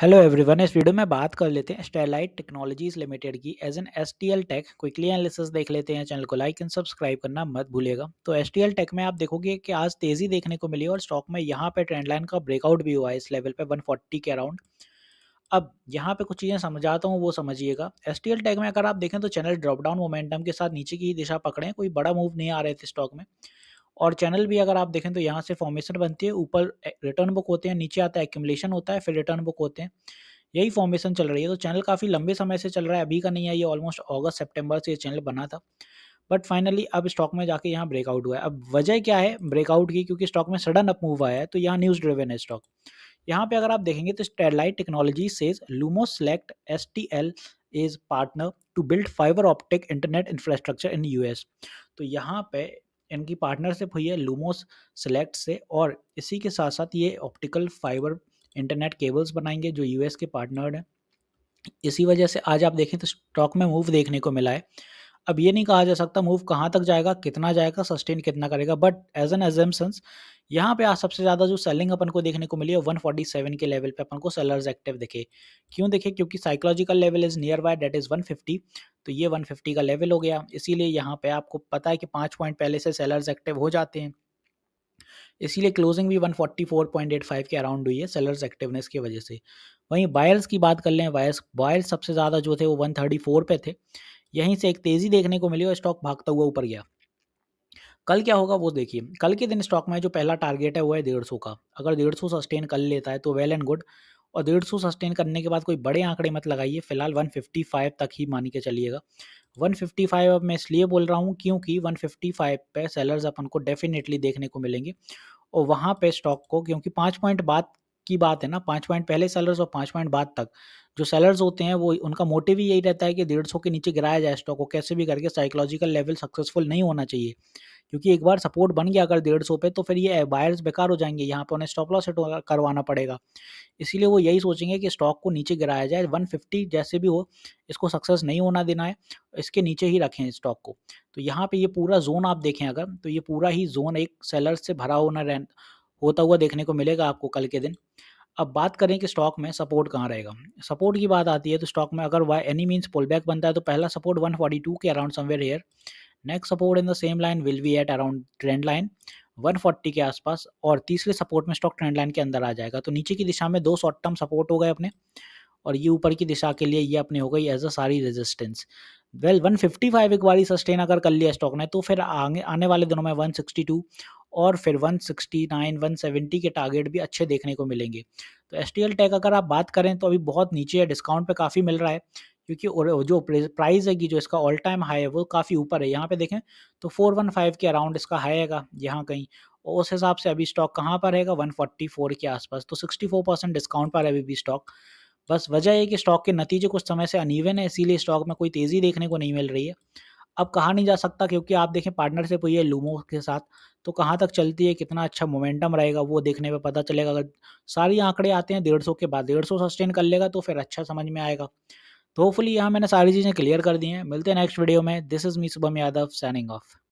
hello everyone इस video में बात कर लेते हैं स्टेलाइट टेक्नोलॉजीज लिमिटेड की as N S T L tech quickly analysis देख लेते हैं चैनल को लाइक एंड सब्सक्राइब करना मत भूलिएगा तो एस टी एल टेक में आप देखोगे कि आज तेजी देखने को मिली और स्टॉक में यहाँ पे ट्रेंड लाइन का ब्रेकआउट भी हुआ है इस लेवल पे 140 के अराउंड अब यहाँ पे कुछ चीज़ें समझाता हूँ वो समझिएगा एस टी एल टेक में अगर आप देखें तो चैनल ड्रॉप डाउन मोमेंटम के साथ नीचे की दिशा पकड़ें कोई बड़ा मूव नहीं आ रहे थे स्टॉक में और चैनल भी अगर आप देखें तो यहाँ से फॉर्मेशन बनती है ऊपर रिटर्न बुक होते हैं नीचे आता है एक्यूमलेशन होता है फिर रिटर्न बुक होते हैं यही फॉर्मेशन चल रही है तो चैनल काफ़ी लंबे समय से चल रहा है अभी का नहीं है ये ऑलमोस्ट अगस्त सेप्टेम्बर से ये चैनल बना था बट फाइनली अब स्टॉक में जाके यहाँ ब्रेकआउट हुआ है अब वजह क्या है ब्रेकआउट की क्योंकि स्टॉक में सडन अप मूव आया है तो यहाँ न्यूज़ ड्रिवेन है स्टॉक यहाँ पे अगर आप देखेंगे तो Sterlite technology says Lumo select S T L is partner to build fibre optic internet infrastructure in US तो यहाँ पे इनकी पार्टनरशिप हुई है लूमोस सेलेक्ट से और इसी के साथ साथ ये ऑप्टिकल फाइबर इंटरनेट केबल्स बनाएंगे जो यूएस के पार्टनर हैं इसी वजह से आज आप देखें तो स्टॉक में मूव देखने को मिला है अब ये नहीं कहा जा सकता मूव कहाँ तक जाएगा कितना जाएगा सस्टेन कितना करेगा बट एज एन एजम्पन्स यहाँ पे आज सबसे ज़्यादा जो सेलिंग अपन को देखने को मिली है सेवन के लेवल पे अपन को सेलर्स एक्टिव दिखे क्यों देखे क्योंकि psychological level is nearby date is fifty तो ये वन फिफ्टी का लेवल हो गया इसीलिए यहाँ पे आपको पता है कि पाँच पॉइंट पहले से सेलर्स एक्टिव हो जाते हैं इसीलिए क्लोजिंग भी 144.85 के अराउंड हुई है सेलर्स एक्टिवनेस की वजह से वहीं बायर्स की बात कर लें बायर्स बायर्स सबसे ज़्यादा जो थे वो 134 पे थे यहीं से एक तेज़ी देखने को मिली और स्टॉक भागता हुआ ऊपर गया कल क्या होगा वो देखिए कल के दिन स्टॉक में जो पहला टारगेट है वो है डेढ़ सौ का अगर डेढ़ सौ सस्टेन कर लेता है तो वेल एंड गुड और डेढ़ सौ सस्टेन करने के बाद कोई बड़े आंकड़े मत लगाइए फिलहाल वन फिफ्टी फाइव तक ही मान के चलिएगा वन फिफ्टी फाइव अब मैं इसलिए बोल रहा हूँ क्योंकि 155 फिफ्टी फाइव पे सेलर्स अपन को डेफिनेटली देखने को मिलेंगे और वहाँ पे स्टॉक को क्योंकि पाँच पॉइंट बाद की बात है ना पाँच पॉइंट पहले सेलर्स और पाँच पॉइंट बाद तक जो सेलर्स होते हैं वो उनका मोटिव ही यही रहता है कि डेढ़ सौ के नीचे गिराया जाए स्टॉक को कैसे भी करके साइकोलॉजिकल लेवल सक्सेसफुल नहीं होना चाहिए क्योंकि एक बार सपोर्ट बन गया अगर डेढ़ सौ पे तो फिर ये बायर्स eh, बेकार हो जाएंगे यहाँ पर उन्हें स्टॉप लॉस सेट करवाना पड़ेगा इसीलिए वो यही सोचेंगे कि स्टॉक को नीचे गिराया जाए 150 जैसे भी हो इसको सक्सेस नहीं होना देना है इसके नीचे ही रखें स्टॉक को तो यहाँ पे ये पूरा जोन आप देखें अगर तो ये पूरा ही जोन एक सेलर से भरा होना रह होता हुआ देखने को मिलेगा आपको कल के दिन अब बात करें कि स्टॉक में सपोर्ट कहाँ रहेगा सपोर्ट की बात आती है तो स्टॉक में अगर by any means pull back बनता है तो पहला सपोर्ट 142 के around somewhere here next support in the same line will be at around trend line 140 के आसपास और तीसरे सपोर्ट में स्टॉक ट्रेंड लाइन के अंदर आ जाएगा तो नीचे की दिशा में दो शॉर्ट टर्म सपोर्ट हो गए अपने और ये ऊपर की दिशा के लिए ये अपने हो गई एज अ सारी रेजिस्टेंस वेल फाइव एक बारी सस्टेन अगर कर लिया स्टॉक ने तो फिर आगे आने वाले दिनों में टू और फिर 169, 170 के टारगेट भी अच्छे देखने को मिलेंगे तो एस टी टेक अगर आप बात करें तो अभी बहुत नीचे है डिस्काउंट पे काफ़ी मिल रहा है क्योंकि जो प्राइस है कि जो इसका ऑल टाइम हाई है वो काफ़ी ऊपर है यहाँ पे देखें तो 415 के अराउंड इसका हाई आएगा यहाँ कहीं और उस हिसाब से अभी स्टॉक कहाँ पर रहेगा 144 के आसपास तो 64 परसेंट डिस्काउंट पर है अभी भी स्टॉक बस वजह यह कि स्टॉक के नतीजे कुछ समय से अनइवन है इसीलिए स्टॉक में कोई तेज़ी देखने को नहीं मिल रही है अब कहा नहीं जा सकता क्योंकि आप देखें पार्टनरशिप हुई है लूमो के साथ तो कहाँ तक चलती है कितना अच्छा मोमेंटम रहेगा वो देखने में पता चलेगा अगर सारे आंकड़े आते हैं डेढ़ सौ के बाद डेढ़ सौ सस्टेन कर लेगा तो फिर अच्छा समझ में आएगा तो होपफुली यहाँ मैंने सारी चीज़ें क्लियर कर दी हैं मिलते हैं नेक्स्ट वीडियो में this is me Shubham Yadav signing of